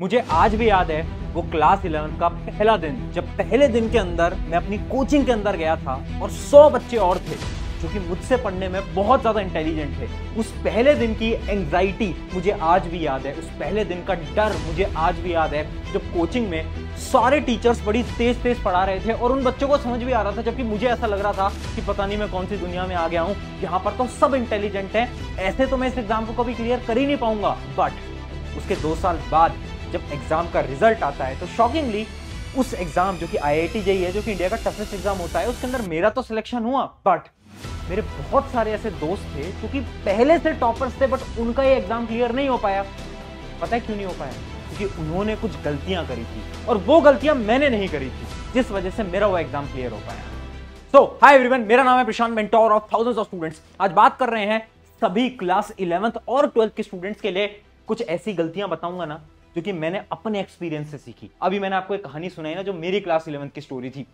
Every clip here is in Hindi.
मुझे आज भी याद है वो क्लास इलेवन का पहला दिन जब पहले दिन के अंदर मैं अपनी कोचिंग के अंदर गया था और सौ बच्चे और थे जो कि मुझसे पढ़ने में बहुत ज़्यादा इंटेलिजेंट थे उस पहले दिन की एंजाइटी मुझे आज भी याद है उस पहले दिन का डर मुझे आज भी याद है जब कोचिंग में सारे टीचर्स बड़ी तेज तेज पढ़ा रहे थे और उन बच्चों को समझ भी आ रहा था जबकि मुझे ऐसा लग रहा था कि पता नहीं मैं कौन सी दुनिया में आ गया हूँ यहाँ पर तो सब इंटेलिजेंट हैं ऐसे तो मैं इस एग्जाम को कभी क्लियर कर ही नहीं पाऊंगा बट उसके दो साल बाद जब एग्ज़ाम का रिजल्ट आता है तो शॉकिंगली उस एग्ज़ाम जो कि आई आई है जो कि इंडिया का टफेस्ट एग्ज़ाम होता है उसके अंदर मेरा तो सिलेक्शन हुआ बट मेरे बहुत सारे ऐसे दोस्त थे क्योंकि पहले से टॉपर्स थे बट उनका ये एग्ज़ाम क्लियर नहीं हो पाया पता है क्यों नहीं हो पाया क्योंकि उन्होंने कुछ गलतियां करी थी और वो गलतियां मैंने नहीं करी थी जिस वजह से मेरा वो एग्ज़ाम क्लियर हो पाया सो हाय एवरीवन मेरा नाम है Prashant mentor of thousands of students आज बात कर रहे हैं सभी क्लास इलेवंथ और ट्वेल्थ के स्टूडेंट्स के लिए कुछ ऐसी गलतियां बताऊंगा ना क्योंकि मैंने अपने एक्सपीरियंस से सीखी अभी मैंने आपको एक कहानी सुनाई ना जो मेरी क्लास इलेवंथ की स्टोरी थी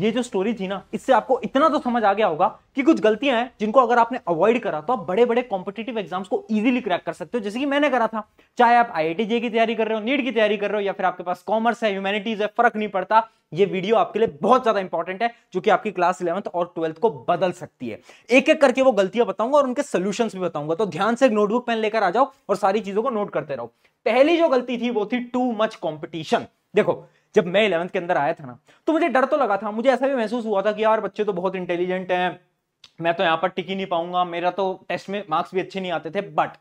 ये जो स्टोरी थी ना इससे आपको इतना तो समझ आ गया होगा कि कुछ गलतियां हैं जिनको अगर आपने अवॉइड करा तो आप बड़े बड़े कॉम्पिटेटिव एग्जाम्स को इजीली क्रैक कर सकते हो जैसे कि मैंने करा था चाहे आप आई जे की तैयारी कर रहे हो नीट की तैयारी कर रहे हो या फिर आपके पास कॉमर्स है ह्यूमैनिटीज है फर्क नहीं पड़ता ये वीडियो आपके लिए बहुत ज्यादा इंपॉर्टेंट है जो कि आपकी क्लास इलेवंथ और ट्वेल्थ को बदल सकती है एक एक करके वो गलतियां बताऊंगा और उनके सोल्यूशन भी बताऊंगा तो ध्यान से एक नोटबुक पेन लेकर आ जाओ और सारी चीजों को नोट करते रहो पहली जो गलती थी वो थी टू मच कॉम्पिटिशन देखो जब मैं इलेवंथ के अंदर आया था ना तो मुझे डर तो लगा था मुझे ऐसा भी महसूस हुआ था कि यार बच्चे तो बहुत इंटेलिजेंट हैं मैं तो यहाँ पर टिकी नहीं पाऊंगा मेरा तो टेस्ट में मार्क्स भी अच्छे नहीं आते थे बट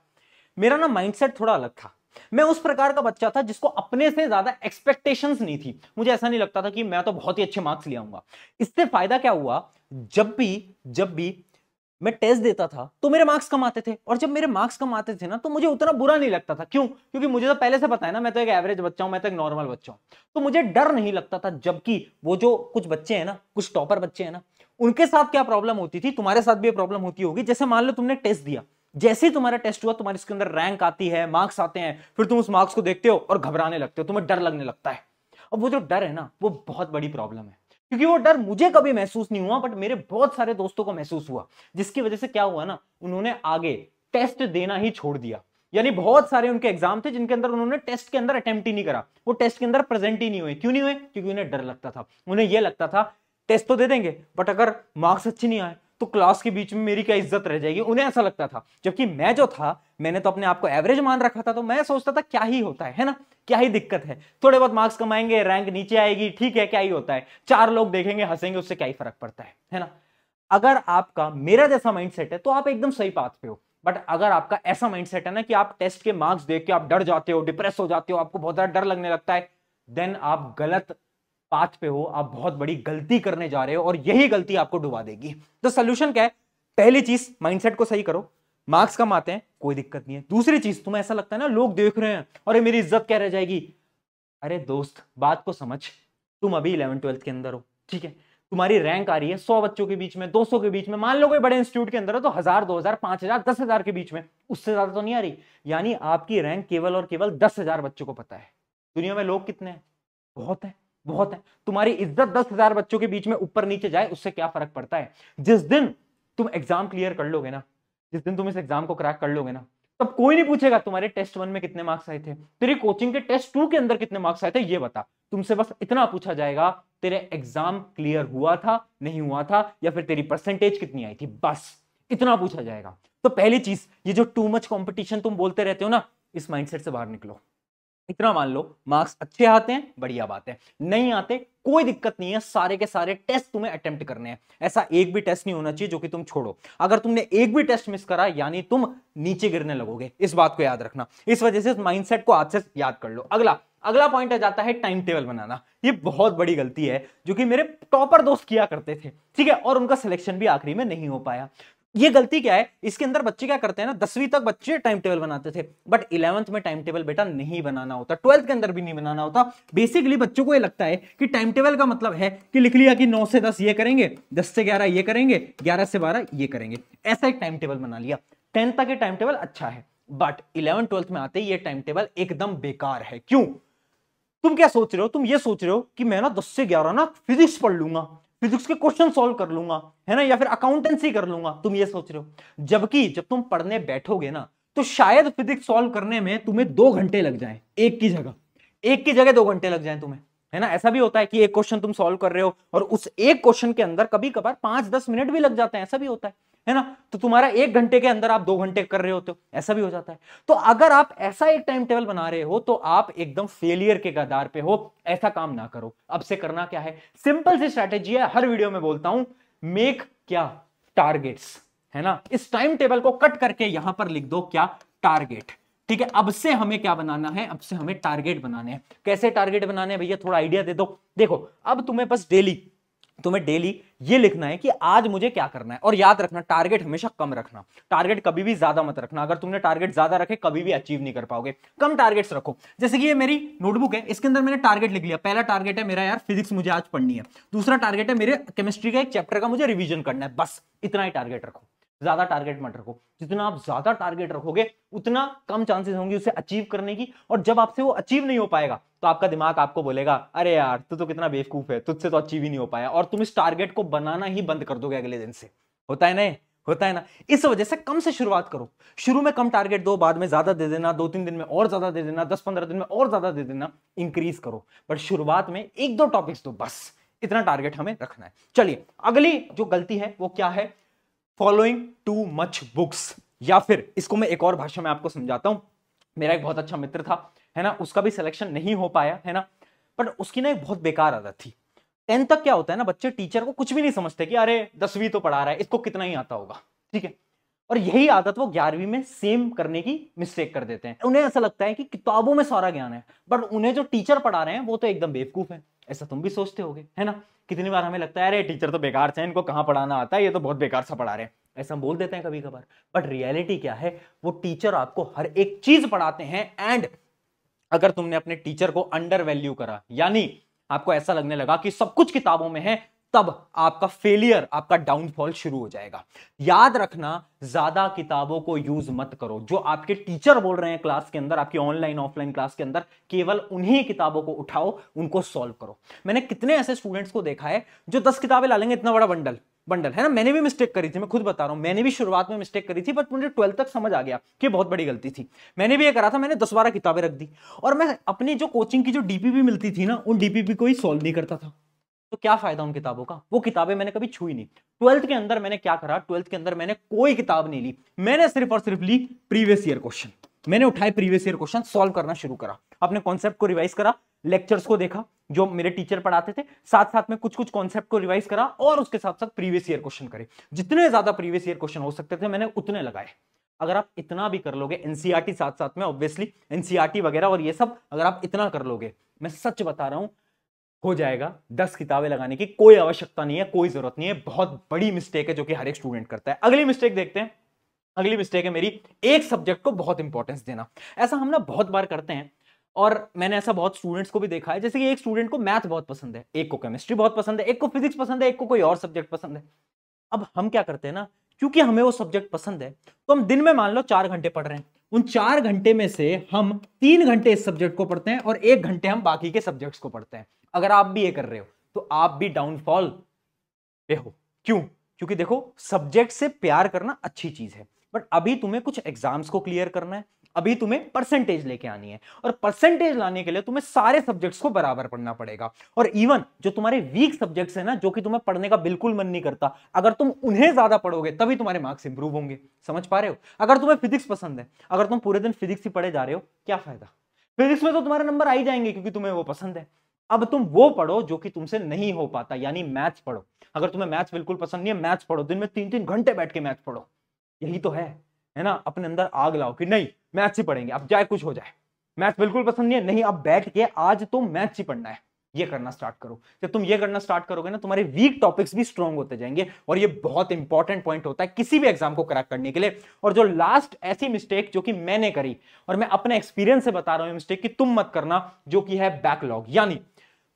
मेरा ना माइंडसेट थोड़ा अलग था मैं उस प्रकार का बच्चा था जिसको अपने से ज्यादा एक्सपेक्टेशंस नहीं थी मुझे ऐसा नहीं लगता था कि मैं तो बहुत ही अच्छे मार्क्स ले आऊंगा इससे फायदा क्या हुआ जब भी जब भी मैं टेस्ट देता था तो मेरे मार्क्स कम आते थे और जब मेरे मार्क्स कम आते थे ना तो मुझे उतना बुरा नहीं लगता था क्यों क्योंकि मुझे तो पहले से पता है ना मैं तो एक एवरेज बच्चा हूं मैं तो एक नॉर्मल बच्चा हूं तो मुझे डर नहीं लगता था जबकि वो जो कुछ बच्चे हैं ना कुछ टॉपर बच्चे हैं ना उनके साथ क्या प्रॉब्लम होती थी तुम्हारे साथ भी ये प्रॉब्लम होती होगी जैसे मान लो तुमने टेस्ट दिया जैसे ही तुम्हारा टेस्ट हुआ तुम्हारे इसके अंदर रैंक आती है मार्क्स आते हैं फिर तुम उस मार्क्स को देखते हो और घबराने लगते हो तुम्हें डर लगने लगता है अब वो जो डर है ना वो बहुत बड़ी प्रॉब्लम है क्योंकि वो डर मुझे कभी महसूस नहीं हुआ बट मेरे बहुत सारे दोस्तों को महसूस हुआ जिसकी वजह से क्या हुआ ना उन्होंने आगे टेस्ट देना ही छोड़ दिया यानी बहुत सारे उनके एग्जाम थे जिनके अंदर उन्होंने टेस्ट के अंदर अटेम्प्ट ही नहीं करा वो टेस्ट के अंदर प्रेजेंट ही नहीं हुए क्यों नहीं हुए क्योंकि उन्हें डर लगता था उन्हें यह लगता था टेस्ट तो दे देंगे बट अगर मार्क्स अच्छे नहीं आए तो क्लास के बीच में मेरी क्या इज्जत रह जाएगी उन्हें ऐसा लगता था जबकि मैं जो था मैंने तो अपने आप को एवरेज मान रखा था तो मैं सोचता था क्या ही होता है है ना क्या ही दिक्कत है थोड़े बहुत मार्क्स कमाएंगे रैंक नीचे आएगी ठीक है क्या ही होता है चार लोग देखेंगे हंसेंगे उससे क्या ही फर्क पड़ता है है ना अगर आपका मेरा जैसा माइंडसेट है तो आप एकदम सही पाथ पे हो बट अगर आपका ऐसा माइंडसेट है ना कि आप टेस्ट के मार्क्स देख के आप डर जाते हो डिप्रेस हो जाते हो आपको बहुत ज्यादा डर लगने लगता है देन आप गलत पाथ पे हो आप बहुत बड़ी गलती करने जा रहे हो और यही गलती आपको डुबा देगी तो सोल्यूशन क्या है पहली चीज माइंडसेट को सही करो मार्क्स कम आते हैं कोई दिक्कत नहीं है दूसरी चीज तुम्हें ऐसा लगता है ना लोग देख रहे हैं अरे मेरी इज्जत क्या रह जाएगी अरे दोस्त बात को समझ तुम अभी इलेवन ट्वेल्थ के अंदर हो ठीक है तुम्हारी रैंक आ रही है सौ बच्चों के बीच में दो सौ के बीच में मान लो कोई बड़े इंस्टीट्यूट के अंदर है तो हजार दो हजार पांच हजार दस हजार के बीच में उससे ज्यादा तो नहीं आ रही यानी आपकी रैंक केवल और केवल दस हजार बच्चों को पता है दुनिया में लोग कितने हैं बहुत है बहुत है तुम्हारी इज्जत दस हजार बच्चों के बीच में ऊपर नीचे जाए उससे क्या फर्क पड़ता है जिस दिन तुम एग्जाम क्लियर कर लोगे ना जिस दिन तुम इस एग्जाम को क्रैक कर लोगे ना तब कोई नहीं पूछेगा तुम्हारे टेस्ट वन में कितने मार्क्स आए थे तेरी कोचिंग के टेस्ट टू के अंदर कितने मार्क्स आए थे ये बता तुमसे बस इतना पूछा जाएगा तेरे एग्जाम क्लियर हुआ था नहीं हुआ था या फिर तेरी परसेंटेज कितनी आई थी बस इतना पूछा जाएगा तो पहली चीज ये जो टू मच कॉम्पिटिशन तुम बोलते रहते हो ना इस माइंडसेट से बाहर निकलो इतना मान लो मार्क्स अच्छे आते हैं बढ़िया बात है नहीं आते कोई दिक्कत नहीं है सारे के सारे टेस्ट तुम्हें अटेम्प्ट करने हैं ऐसा एक भी टेस्ट नहीं होना चाहिए जो कि तुम छोड़ो अगर तुमने एक भी टेस्ट मिस करा यानी तुम नीचे गिरने लगोगे इस बात को याद रखना इस वजह से माइंड को आज से याद कर लो अगला अगला पॉइंट आ जाता है टाइम टेबल बनाना ये बहुत बड़ी गलती है जो कि मेरे टॉपर दोस्त किया करते थे ठीक है और उनका सिलेक्शन भी आखिरी में नहीं हो पाया ये गलती क्या है इसके अंदर बच्चे क्या करते हैं ना दसवीं तक बच्चे टाइम टेबल बनाते थे बट इलेवंथ में टाइम टेबल बेटा नहीं बनाना होता ट्वेल्थ के अंदर भी नहीं बनाना होता बेसिकली बच्चों को ये लगता है कि टाइम टेबल का मतलब है कि लिख लिया कि नौ से दस ये करेंगे दस से ग्यारह ये करेंगे ग्यारह से बारह ये करेंगे ऐसा एक टाइम टेबल बना लिया टेंथ तक ये टाइम टेबल अच्छा है बट इलेवन ट्वेल्थ में आते ही ये टाइम टेबल एकदम बेकार है क्यों तुम क्या सोच रहे हो तुम ये सोच रहे हो कि मैं ना दस से ग्यारह ना फिजिक्स पढ़ लूंगा फिजिक्स के क्वेश्चन सोल्व कर लूंगा है ना या फिर अकाउंटेंसी कर लूंगा तुम ये सोच रहे हो जबकि जब तुम पढ़ने बैठोगे ना तो शायद फिजिक्स सोल्व करने में तुम्हें दो घंटे लग जाए एक की जगह एक की जगह दो घंटे लग जाए तुम्हें है ना ऐसा भी होता है कि एक क्वेश्चन तुम सॉल्व कर रहे हो और उस एक क्वेश्चन के अंदर कभी कभार पांच दस मिनट भी लग जाते हैं ऐसा भी होता है है ना तो तुम्हारा एक घंटे के अंदर आप दो घंटे कर रहे होते हो ऐसा भी हो जाता है तो अगर आप ऐसा एक टाइम टेबल बना रहे हो तो आप एकदम फेलियर के गदार पे हो ऐसा काम ना करो अब से करना क्या है सिंपल सी स्ट्रैटेजी है हर वीडियो में बोलता हूं मेक क्या टारगेट्स है ना इस टाइम टेबल को कट करके यहां पर लिख दो क्या टारगेट ठीक है अब से हमें क्या बनाना है अब से हमें टारगेट बनाने हैं कैसे टारगेट बनाने हैं भैया थोड़ा आइडिया दे दो देखो अब तुम्हें बस डेली तुम्हें डेली ये लिखना है कि आज मुझे क्या करना है और याद रखना टारगेट हमेशा कम रखना टारगेट कभी भी ज्यादा मत रखना अगर तुमने टारगेट ज्यादा रखे कभी भी अचीव नहीं कर पाओगे कम टारगेट्स रखो जैसे कि ये मेरी नोटबुक है इसके अंदर मैंने टारगेट लिख लिया पहला टारगेट है मेरा यार फिजिक्स मुझे आज पढ़नी है दूसरा टारगेट है मेरे केमिस्ट्री का एक चैप्टर का मुझे रिविजन करना है बस इतना ही टारगेट रखो ज्यादा टारगेट मत रखो जितना आप ज्यादा टारगेट रखोगे उतना कम चांसेस होंगे उसे अचीव करने की और जब आपसे वो अचीव नहीं हो पाएगा तो आपका दिमाग आपको बोलेगा अरे यार तू तो, कितना बेवकूफ है तुझसे तो अचीव ही नहीं हो पाया और तुम इस टारगेट को बनाना ही बंद कर दोगे अगले दिन से होता है ना होता है ना इस वजह से कम से शुरुआत करो शुरू में कम टारगेट दो बाद में ज्यादा दे देना दो तीन दिन में और ज्यादा दे देना दस पंद्रह दिन में और ज्यादा दे देना इंक्रीज करो बट शुरुआत में एक दो टॉपिक्स दो बस इतना टारगेट हमें रखना है चलिए अगली जो गलती है वो क्या है फॉलोइंग टू मच बुक्स या फिर इसको मैं एक और भाषा में आपको समझाता हूं मेरा एक बहुत अच्छा मित्र था है ना उसका भी सिलेक्शन नहीं हो पाया है ना पर उसकी ना एक बहुत बेकार आदत थी टेंथ तक क्या होता है ना बच्चे टीचर को कुछ भी नहीं समझते कि अरे दसवीं तो पढ़ा रहा है इसको कितना ही आता होगा ठीक है और यही आदत वो ग्यारहवीं में सेम करने की मिस्टेक कर देते हैं उन्हें ऐसा लगता है कि किताबों में सारा ज्ञान है बट उन्हें जो टीचर पढ़ा रहे हैं वो तो एकदम बेवकूफ है ऐसा तुम भी सोचते होगे है ना कितनी बार हमें लगता है अरे टीचर तो बेकार से इनको कहाँ पढ़ाना आता है ये तो बहुत बेकार सा पढ़ा रहे हैं ऐसा हम बोल देते हैं कभी कभार बट रियलिटी क्या है वो टीचर आपको हर एक चीज पढ़ाते हैं एंड अगर तुमने अपने टीचर को अंडर वैल्यू करा यानी आपको ऐसा लगने लगा कि सब कुछ किताबों में है तब आपका फेलियर आपका डाउनफॉल शुरू हो जाएगा याद रखना ज्यादा किताबों को यूज मत करो जो आपके टीचर बोल रहे हैं क्लास के अंदर आपकी ऑनलाइन ऑफलाइन क्लास के अंदर केवल उन्हीं किताबों को उठाओ उनको सॉल्व करो मैंने कितने ऐसे स्टूडेंट्स को देखा है जो दस किताबें ला लेंगे इतना बड़ा बंडल बंडल है ना मैंने भी मिस्टेक करी थी मैं खुद बता रहा हूं मैंने भी शुरुआत में मिस्टेक करी थी बट मुझे ट्वेल्थ तक समझ आ गया कि बहुत बड़ी गलती थी मैंने भी ये करा था मैंने दस बारह किताबें रख दी और मैं अपनी जो कोचिंग की जो डीपीपी मिलती थी ना उन डीपीपी को ही सॉल्व नहीं करता था तो क्या फायदा उन किताबों का वो किताबें मैंने कभी ही नहीं ट्वेल्थ के अंदर मैंने क्या करा ट्वेल्थ के अंदर मैंने कोई किताब नहीं ली मैंने सिर्फ और सिर्फ ली प्रीवियस ईयर क्वेश्चन मैंने उठाए प्रीवियस ईयर क्वेश्चन सॉल्व करना शुरू करा अपने कॉन्सेप्ट को रिवाइज करा लेक्चर्स को देखा जो मेरे टीचर पढ़ाते थे साथ साथ में कुछ कुछ कॉन्सेप्ट को रिवाइज करा और उसके साथ साथ प्रीवियस ईयर क्वेश्चन करे जितने ज्यादा प्रीवियस ईयर क्वेश्चन हो सकते थे मैंने उतने लगाए अगर आप इतना भी कर लोगे एनसीआरटी e साथ साथ में ऑब्वियसली एनसीआरटी e वगैरह और ये सब अगर आप इतना कर लोगे मैं सच बता रहा हूं हो जाएगा दस किताबें लगाने की कोई आवश्यकता नहीं है कोई जरूरत नहीं है बहुत बड़ी मिस्टेक है जो कि हर एक स्टूडेंट करता है अगली मिस्टेक देखते हैं अगली मिस्टेक है मेरी एक सब्जेक्ट को बहुत इंपॉर्टेंस देना ऐसा हम ना बहुत बार करते हैं और मैंने ऐसा बहुत स्टूडेंट्स को भी देखा है जैसे कि एक स्टूडेंट को मैथ बहुत पसंद है एक को केमिस्ट्री बहुत पसंद है एक को फिजिक्स पसंद है एक को कोई और सब्जेक्ट पसंद है अब हम क्या करते हैं ना क्योंकि हमें वो सब्जेक्ट पसंद है तो हम दिन में मान लो चार घंटे पढ़ रहे हैं उन चार घंटे में से हम तीन घंटे इस सब्जेक्ट को पढ़ते हैं और एक घंटे हम बाकी के सब्जेक्ट्स को पढ़ते हैं अगर आप भी ये कर रहे हो तो आप भी डाउनफॉल पे हो क्यों क्योंकि देखो सब्जेक्ट से प्यार करना अच्छी चीज है बट अभी तुम्हें कुछ एग्जाम्स को क्लियर करना है अभी तुम्हें परसेंटेज लेके आनी है और परसेंटेज लाने के लिए तुम्हें सारे सब्जेक्ट्स को बराबर पढ़ना पड़ेगा और इवन जो तुम्हारे वीक सब्जेक्ट्स है ना जो कि तुम्हें पढ़ने का बिल्कुल मन नहीं करता अगर तुम उन्हें ज्यादा पढ़ोगे तभी तुम्हारे मार्क्स इंप्रूव होंगे समझ पा रहे हो अगर तुम्हें फिजिक्स पसंद है अगर तुम पूरे दिन फिजिक्स ही पढ़े जा रहे हो क्या फायदा फिजिक्स में तो तुम्हारे नंबर आ ही जाएंगे क्योंकि तुम्हें वो पसंद है अब तुम वो पढ़ो जो कि तुमसे नहीं हो पाता यानी मैथ्स पढ़ो अगर तुम्हें मैथ्स बिल्कुल पसंद नहीं है मैथ्स पढ़ो दिन में तीन तीन घंटे बैठ के मैथ्स पढ़ो यही तो है है ना अपने अंदर आग लाओ कि नहीं मैथ्स ही पढ़ेंगे अब चाहे कुछ हो जाए मैथ्स बिल्कुल पसंद नहीं है नहीं अब बैठ के आज तो मैथ्स ही पढ़ना है ये करना स्टार्ट करो जब तुम ये करना स्टार्ट करोगे ना तुम्हारे वीक टॉपिक्स भी स्ट्रॉन्ग होते जाएंगे और ये बहुत इंपॉर्टेंट पॉइंट होता है किसी भी एग्जाम को क्रैक करने के लिए और जो लास्ट ऐसी मिस्टेक जो कि मैंने करी और मैं अपने एक्सपीरियंस से बता रहा हूँ मिस्टेक कि तुम मत करना जो कि है बैकलॉग यानी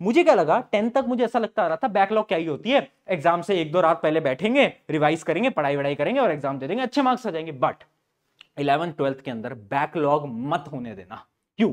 मुझे क्या लगा टेंथ तक मुझे ऐसा लगता आ रहा था बैकलॉग क्या ही होती है एग्जाम से एक दो रात पहले बैठेंगे रिवाइज करेंगे पढ़ाई वढ़ाई करेंगे और एग्जाम दे देंगे अच्छे मार्क्स आ जाएंगे बट इलेवन ट्वेल्थ के अंदर बैकलॉग मत होने देना क्यों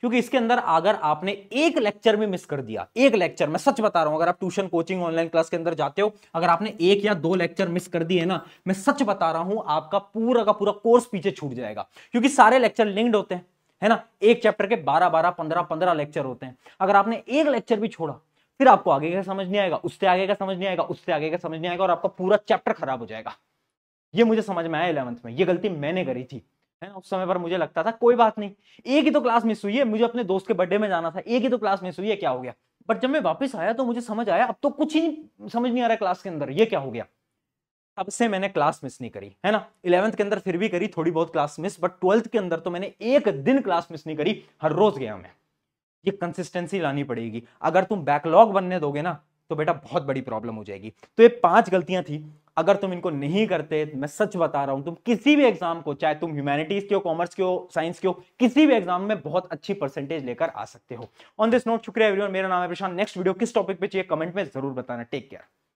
क्योंकि इसके अंदर अगर आपने एक लेक्चर भी मिस कर दिया एक लेक्चर मैं सच बता रहा हूं अगर आप ट्यूशन कोचिंग ऑनलाइन क्लास के अंदर जाते हो अगर आपने एक या दो लेक्चर मिस कर दिए ना मैं सच बता रहा हूं आपका पूरा का पूरा कोर्स पीछे छूट जाएगा क्योंकि सारे लेक्चर लिंक्ड होते हैं है ना एक चैप्टर के बारह बारह पंद्रह पंद्रह लेक्चर होते हैं अगर आपने एक लेक्चर भी छोड़ा फिर आपको आगे का समझ नहीं आएगा उससे आगे का समझ नहीं आएगा उससे आगे का समझ नहीं आएगा और आपका पूरा चैप्टर खराब हो जाएगा ये मुझे समझ में आया इलेवंथ में ये गलती मैंने करी थी है ना उस समय पर मुझे लगता था कोई बात नहीं एक ही तो क्लास मिस हुई है मुझे अपने दोस्त के बर्थडे में जाना था एक ही तो क्लास मिस हुई है क्या हो गया बट जब मैं वापस आया तो मुझे समझ आया अब तो कुछ ही समझ नहीं आ रहा क्लास के अंदर ये क्या हो गया अब से मैंने क्लास मिस नहीं करी है ना इलेवंथ के अंदर फिर भी करी थोड़ी बहुत क्लास मिस बट ट्वेल्थ के अंदर तो मैंने एक दिन क्लास मिस नहीं करी हर रोज गया मैं ये कंसिस्टेंसी लानी पड़ेगी अगर तुम बैकलॉग बनने दोगे ना तो बेटा बहुत बड़ी प्रॉब्लम हो जाएगी तो ये पांच गलतियां थी अगर तुम इनको नहीं करते मैं सच बता रहा हूं तुम किसी भी एग्जाम को चाहे तुम ह्यूमैनिटीज के हो कॉमर्स के हो साइंस के हो किसी भी एग्जाम में बहुत अच्छी परसेंटेज लेकर आ सकते हो ऑन दिस नोट शुक्रिया एवरीवन मेरा नाम है प्रशांत नेक्स्ट वीडियो किस टॉपिक पे चाहिए कमेंट में जरूर बताना टेक केयर